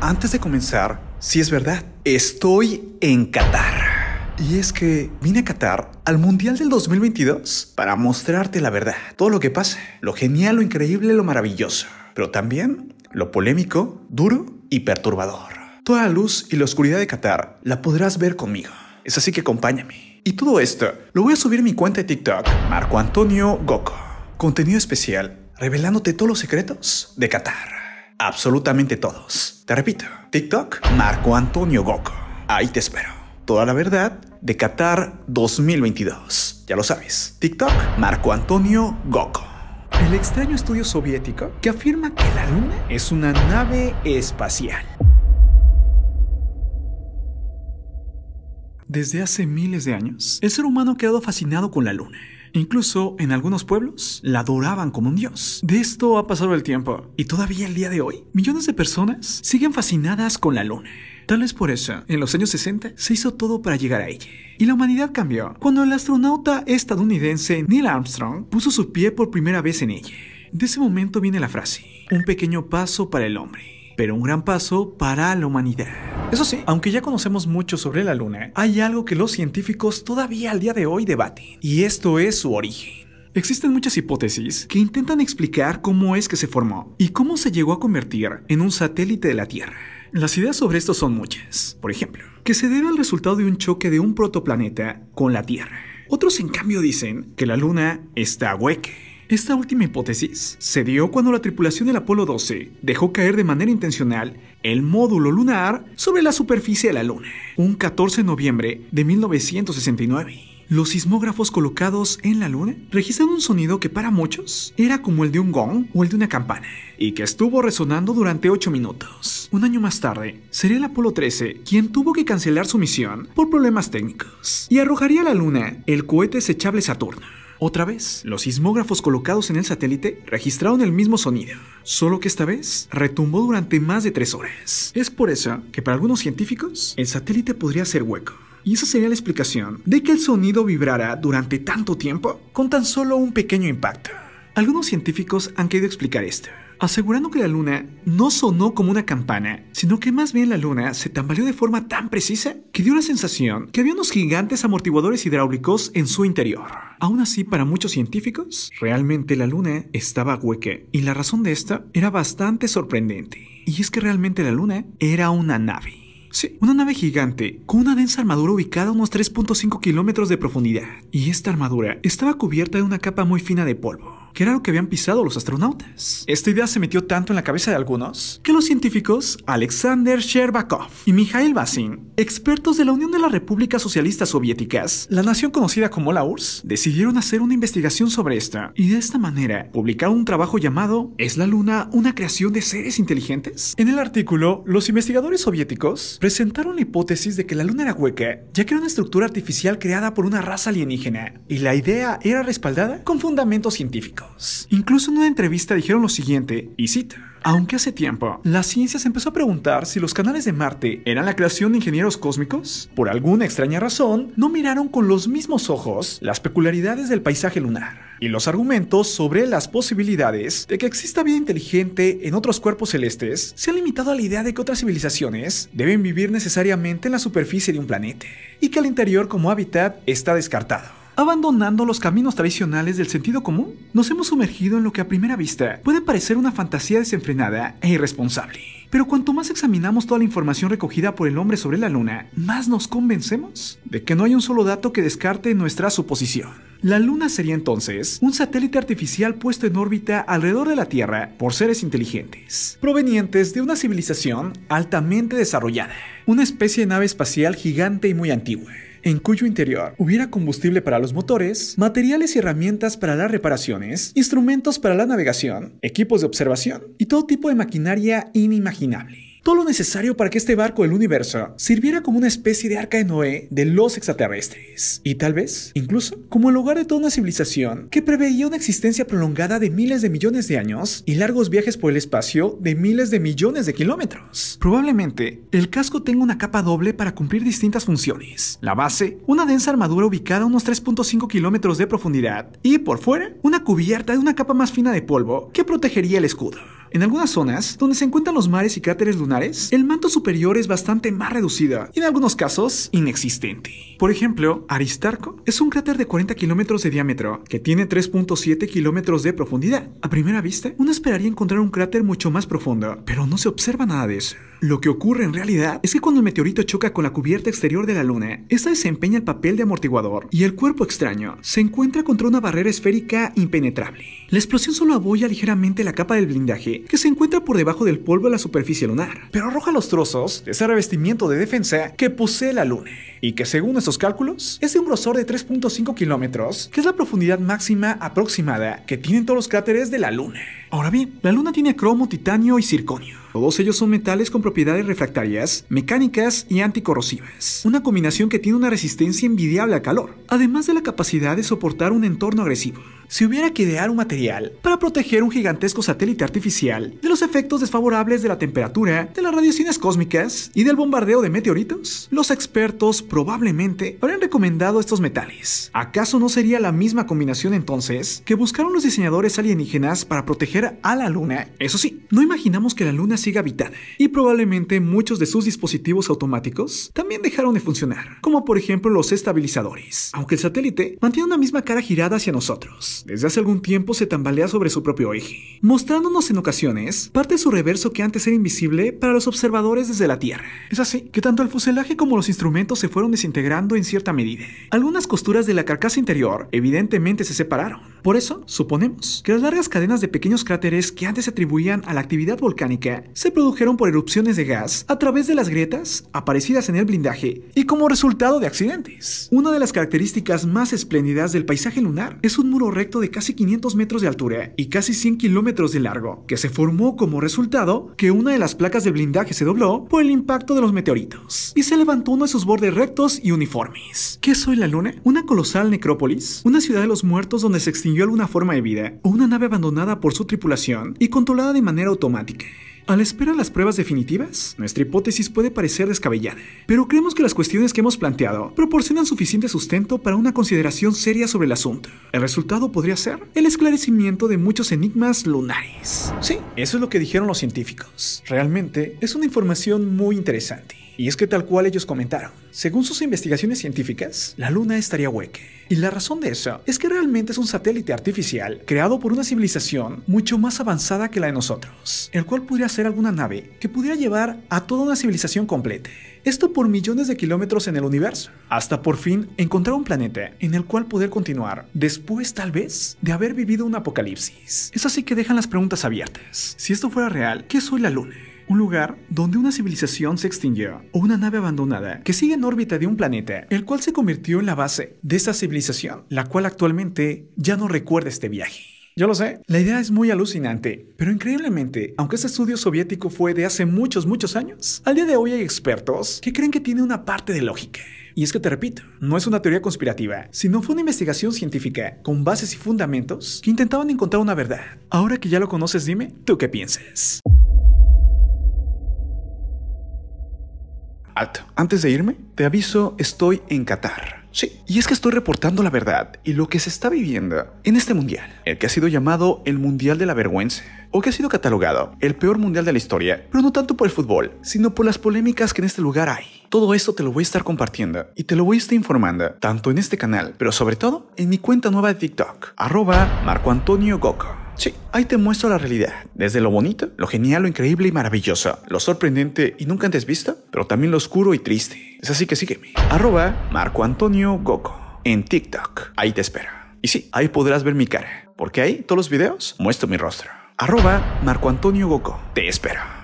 Antes de comenzar, si es verdad, estoy en Qatar. Y es que vine a Qatar al Mundial del 2022 para mostrarte la verdad, todo lo que pasa, lo genial, lo increíble, lo maravilloso, pero también lo polémico, duro y perturbador. Toda la luz y la oscuridad de Qatar la podrás ver conmigo. Es así que acompáñame. Y todo esto lo voy a subir a mi cuenta de TikTok, Marco Antonio Goko Contenido especial revelándote todos los secretos de Qatar absolutamente todos. Te repito, TikTok, Marco Antonio Goco. Ahí te espero. Toda la verdad de Qatar 2022. Ya lo sabes. TikTok, Marco Antonio Goco. El extraño estudio soviético que afirma que la Luna es una nave espacial. Desde hace miles de años, el ser humano ha quedado fascinado con la Luna Incluso en algunos pueblos la adoraban como un dios. De esto ha pasado el tiempo y todavía el día de hoy millones de personas siguen fascinadas con la luna. Tal es por eso, en los años 60 se hizo todo para llegar a ella. Y la humanidad cambió cuando el astronauta estadounidense Neil Armstrong puso su pie por primera vez en ella. De ese momento viene la frase, un pequeño paso para el hombre pero un gran paso para la humanidad. Eso sí, aunque ya conocemos mucho sobre la Luna, hay algo que los científicos todavía al día de hoy debaten, y esto es su origen. Existen muchas hipótesis que intentan explicar cómo es que se formó y cómo se llegó a convertir en un satélite de la Tierra. Las ideas sobre esto son muchas. Por ejemplo, que se debe al resultado de un choque de un protoplaneta con la Tierra. Otros en cambio dicen que la Luna está hueca esta última hipótesis se dio cuando la tripulación del Apolo 12 dejó caer de manera intencional el módulo lunar sobre la superficie de la Luna, un 14 de noviembre de 1969. Los sismógrafos colocados en la luna registraron un sonido que para muchos era como el de un gong o el de una campana, y que estuvo resonando durante 8 minutos. Un año más tarde, sería el Apolo 13 quien tuvo que cancelar su misión por problemas técnicos, y arrojaría a la luna el cohete desechable Saturno. Otra vez, los sismógrafos colocados en el satélite registraron el mismo sonido, solo que esta vez retumbó durante más de tres horas. Es por eso que para algunos científicos, el satélite podría ser hueco. Y esa sería la explicación de que el sonido vibrara durante tanto tiempo con tan solo un pequeño impacto. Algunos científicos han querido explicar esto, asegurando que la luna no sonó como una campana, sino que más bien la luna se tambaleó de forma tan precisa que dio la sensación que había unos gigantes amortiguadores hidráulicos en su interior. Aún así, para muchos científicos, realmente la luna estaba hueca y la razón de esta era bastante sorprendente. Y es que realmente la luna era una nave. Sí, una nave gigante con una densa armadura ubicada a unos 3.5 kilómetros de profundidad. Y esta armadura estaba cubierta de una capa muy fina de polvo que era lo que habían pisado los astronautas. Esta idea se metió tanto en la cabeza de algunos que los científicos Alexander Sherbakov y Mikhail Basin, expertos de la Unión de las Repúblicas Socialistas Soviéticas, la nación conocida como la URSS, decidieron hacer una investigación sobre esta y de esta manera publicaron un trabajo llamado ¿Es la Luna una creación de seres inteligentes? En el artículo, los investigadores soviéticos presentaron la hipótesis de que la Luna era hueca, ya que era una estructura artificial creada por una raza alienígena, y la idea era respaldada con fundamentos científicos. Incluso en una entrevista dijeron lo siguiente, y cita, aunque hace tiempo, la ciencia se empezó a preguntar si los canales de Marte eran la creación de ingenieros cósmicos. Por alguna extraña razón, no miraron con los mismos ojos las peculiaridades del paisaje lunar y los argumentos sobre las posibilidades de que exista vida inteligente en otros cuerpos celestes se han limitado a la idea de que otras civilizaciones deben vivir necesariamente en la superficie de un planeta y que el interior como hábitat está descartado. Abandonando los caminos tradicionales del sentido común, nos hemos sumergido en lo que a primera vista puede parecer una fantasía desenfrenada e irresponsable. Pero cuanto más examinamos toda la información recogida por el hombre sobre la luna, más nos convencemos de que no hay un solo dato que descarte nuestra suposición. La luna sería entonces un satélite artificial puesto en órbita alrededor de la Tierra por seres inteligentes, provenientes de una civilización altamente desarrollada, una especie de nave espacial gigante y muy antigua en cuyo interior hubiera combustible para los motores, materiales y herramientas para las reparaciones, instrumentos para la navegación, equipos de observación y todo tipo de maquinaria inimaginable todo lo necesario para que este barco del universo sirviera como una especie de arca de Noé de los extraterrestres, y tal vez, incluso, como el hogar de toda una civilización que preveía una existencia prolongada de miles de millones de años y largos viajes por el espacio de miles de millones de kilómetros. Probablemente, el casco tenga una capa doble para cumplir distintas funciones. La base, una densa armadura ubicada a unos 3.5 kilómetros de profundidad, y por fuera, una cubierta de una capa más fina de polvo que protegería el escudo. En algunas zonas, donde se encuentran los mares y cráteres lunares, el manto superior es bastante más reducido y en algunos casos inexistente. Por ejemplo, Aristarco es un cráter de 40 kilómetros de diámetro que tiene 3.7 kilómetros de profundidad. A primera vista, uno esperaría encontrar un cráter mucho más profundo, pero no se observa nada de eso. Lo que ocurre en realidad es que cuando el meteorito choca con la cubierta exterior de la Luna, esta desempeña el papel de amortiguador y el cuerpo extraño se encuentra contra una barrera esférica impenetrable. La explosión solo aboya ligeramente la capa del blindaje que se encuentra por debajo del polvo a la superficie lunar, pero arroja los trozos de ese revestimiento de defensa que posee la luna, y que según nuestros cálculos es de un grosor de 3.5 kilómetros, que es la profundidad máxima aproximada que tienen todos los cráteres de la luna. Ahora bien, la luna tiene cromo, titanio y circonio. Todos ellos son metales con propiedades refractarias, mecánicas y anticorrosivas. Una combinación que tiene una resistencia envidiable al calor, además de la capacidad de soportar un entorno agresivo si hubiera que idear un material para proteger un gigantesco satélite artificial de los efectos desfavorables de la temperatura, de las radiaciones cósmicas y del bombardeo de meteoritos, los expertos probablemente habrían recomendado estos metales. ¿Acaso no sería la misma combinación entonces que buscaron los diseñadores alienígenas para proteger a la Luna? Eso sí, no imaginamos que la Luna siga habitada y probablemente muchos de sus dispositivos automáticos también dejaron de funcionar, como por ejemplo los estabilizadores, aunque el satélite mantiene una misma cara girada hacia nosotros desde hace algún tiempo se tambalea sobre su propio eje, mostrándonos en ocasiones parte de su reverso que antes era invisible para los observadores desde la Tierra. Es así que tanto el fuselaje como los instrumentos se fueron desintegrando en cierta medida. Algunas costuras de la carcasa interior evidentemente se separaron. Por eso, suponemos que las largas cadenas de pequeños cráteres que antes se atribuían a la actividad volcánica se produjeron por erupciones de gas a través de las grietas aparecidas en el blindaje y como resultado de accidentes. Una de las características más espléndidas del paisaje lunar es un muro recto de casi 500 metros de altura y casi 100 kilómetros de largo, que se formó como resultado que una de las placas de blindaje se dobló por el impacto de los meteoritos y se levantó uno de sus bordes rectos y uniformes. ¿Qué soy la luna? ¿Una colosal necrópolis? ¿Una ciudad de los muertos donde se extinguió alguna forma de vida? ¿O una nave abandonada por su tripulación y controlada de manera automática? Al la espera las pruebas definitivas, nuestra hipótesis puede parecer descabellada, pero creemos que las cuestiones que hemos planteado proporcionan suficiente sustento para una consideración seria sobre el asunto. El resultado podría ser el esclarecimiento de muchos enigmas lunares. Sí, eso es lo que dijeron los científicos. Realmente es una información muy interesante. Y es que tal cual ellos comentaron, según sus investigaciones científicas, la Luna estaría hueca. Y la razón de eso es que realmente es un satélite artificial creado por una civilización mucho más avanzada que la de nosotros, el cual podría ser alguna nave que pudiera llevar a toda una civilización completa. Esto por millones de kilómetros en el universo, hasta por fin encontrar un planeta en el cual poder continuar, después tal vez de haber vivido un apocalipsis. Es así que dejan las preguntas abiertas. Si esto fuera real, ¿qué soy la Luna? un lugar donde una civilización se extinguió o una nave abandonada que sigue en órbita de un planeta, el cual se convirtió en la base de esta civilización, la cual actualmente ya no recuerda este viaje. Yo lo sé, la idea es muy alucinante, pero increíblemente, aunque este estudio soviético fue de hace muchos, muchos años, al día de hoy hay expertos que creen que tiene una parte de lógica. Y es que te repito, no es una teoría conspirativa, sino fue una investigación científica con bases y fundamentos que intentaban encontrar una verdad. Ahora que ya lo conoces, dime, ¿tú qué piensas? antes de irme, te aviso, estoy en Qatar. Sí, y es que estoy reportando la verdad y lo que se está viviendo en este mundial, el que ha sido llamado el Mundial de la Vergüenza, o que ha sido catalogado el peor mundial de la historia, pero no tanto por el fútbol, sino por las polémicas que en este lugar hay. Todo esto te lo voy a estar compartiendo y te lo voy a estar informando, tanto en este canal, pero sobre todo en mi cuenta nueva de TikTok, arroba Marco Antonio Goco. Sí, ahí te muestro la realidad, desde lo bonito, lo genial, lo increíble y maravilloso, lo sorprendente y nunca antes visto, pero también lo oscuro y triste. Es así que sígueme. Arroba Marco Antonio Goco en TikTok. Ahí te espero. Y sí, ahí podrás ver mi cara, porque ahí todos los videos muestro mi rostro. Arroba Marco Antonio Goco. Te espero.